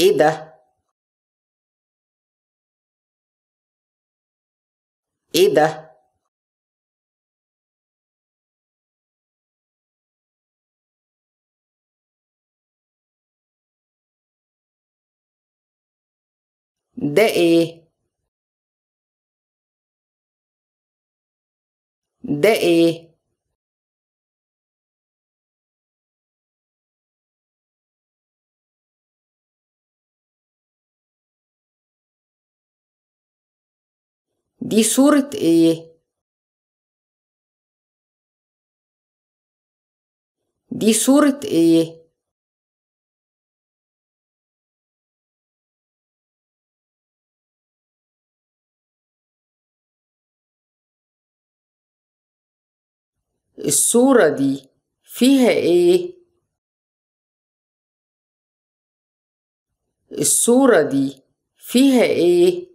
ايه ده ايه ده ده ايه ده ايه دي صورة ايه دي صورة ايه الصورة دي فيها ايه الصورة دي فيها ايه